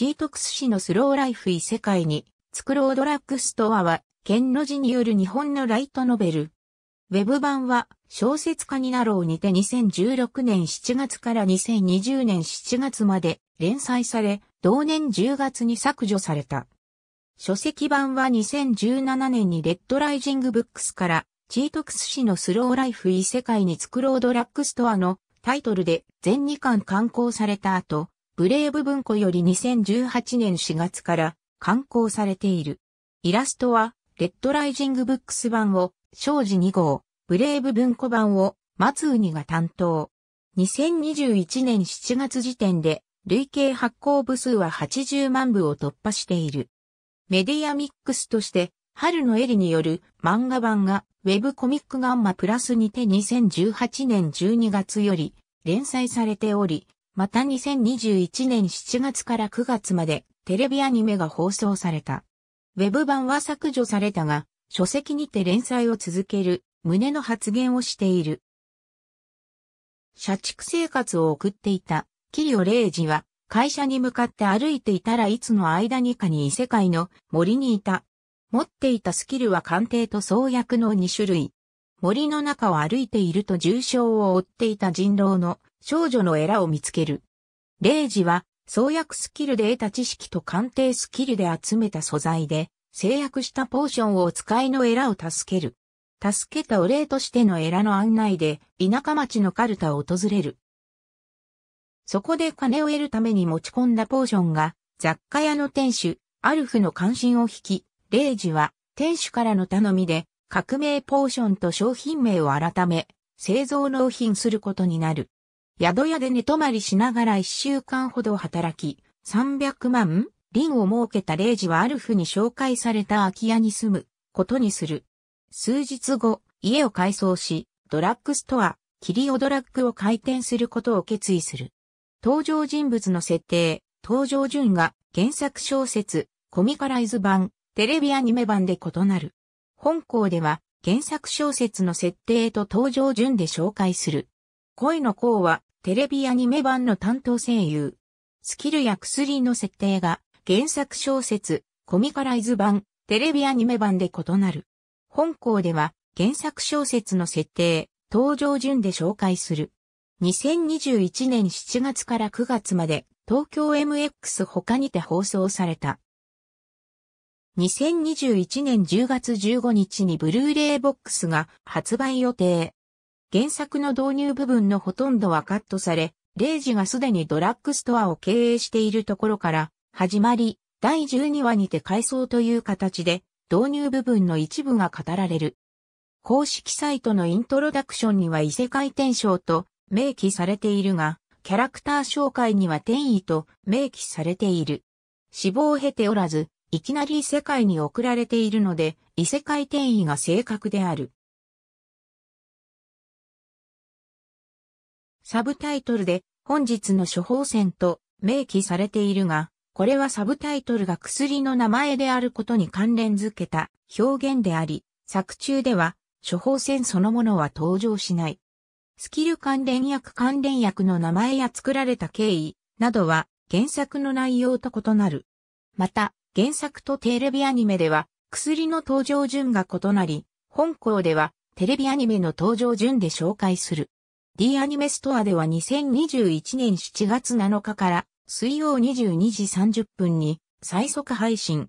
チートクス氏のスローライフ異世界に、つくろうドラッグストアは、剣の字による日本のライトノベル。ウェブ版は、小説家になろうにて2016年7月から2020年7月まで連載され、同年10月に削除された。書籍版は2017年にレッドライジングブックスから、チートクス氏のスローライフ異世界につくろうドラッグストアのタイトルで全2巻刊行された後、ブレーブ文庫より2018年4月から刊行されている。イラストは、レッドライジングブックス版を、庄司2号、ブレーブ文庫版を、松海が担当。2021年7月時点で、累計発行部数は80万部を突破している。メディアミックスとして、春のエリによる漫画版が、ウェブコミックガンマプラスにて2018年12月より連載されており、また2021年7月から9月までテレビアニメが放送された。ウェブ版は削除されたが、書籍にて連載を続ける旨の発言をしている。社畜生活を送っていた、キリオ・レイジは、会社に向かって歩いていたらいつの間にかに異世界の森にいた。持っていたスキルは鑑定と創薬の2種類。森の中を歩いていると重傷を負っていた人狼の少女のエラを見つける。レイジは、創薬スキルで得た知識と鑑定スキルで集めた素材で、制約したポーションをお使いのエラを助ける。助けたお礼としてのエラの案内で、田舎町のカルタを訪れる。そこで金を得るために持ち込んだポーションが、雑貨屋の店主、アルフの関心を引き、レイジは、店主からの頼みで、革命ポーションと商品名を改め、製造納品することになる。宿屋で寝泊まりしながら一週間ほど働き、300万輪を設けたレイジはアルフに紹介された空き家に住むことにする。数日後、家を改装し、ドラッグストア、キリオドラッグを開店することを決意する。登場人物の設定、登場順が原作小説、コミカライズ版、テレビアニメ版で異なる。本校では原作小説の設定と登場順で紹介する。恋の項はテレビアニメ版の担当声優。スキルや薬の設定が原作小説、コミカライズ版、テレビアニメ版で異なる。本校では原作小説の設定、登場順で紹介する。2021年7月から9月まで東京 MX 他にて放送された。2021年10月15日にブルーレイボックスが発売予定。原作の導入部分のほとんどはカットされ、レイジがすでにドラッグストアを経営しているところから始まり、第12話にて回想という形で導入部分の一部が語られる。公式サイトのイントロダクションには異世界転生と明記されているが、キャラクター紹介には転移と明記されている。死亡を経ておらず、いきなり異世界に送られているので、異世界転移が正確である。サブタイトルで本日の処方箋と明記されているが、これはサブタイトルが薬の名前であることに関連づけた表現であり、作中では処方箋そのものは登場しない。スキル関連薬関連薬の名前や作られた経緯などは原作の内容と異なる。また、原作とテレビアニメでは薬の登場順が異なり、本校ではテレビアニメの登場順で紹介する。D アニメストアでは2021年7月7日から水曜22時30分に最速配信。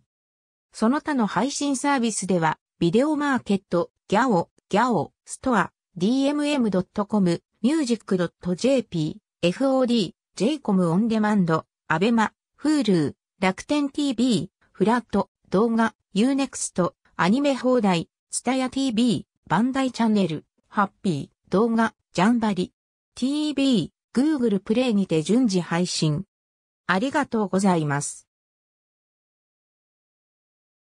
その他の配信サービスではビデオマーケット、ギャオ、ギャオ、ストア、dmm.com、music.jp、FOD、jcom オンデマンド、アベマ、フールー。楽天 TV、フラット、動画、Unext、アニメ放題、ツタヤ TV、バンダイチャンネル、ハッピー、動画、ジャンバリ、TV、Google プレイにて順次配信。ありがとうございます。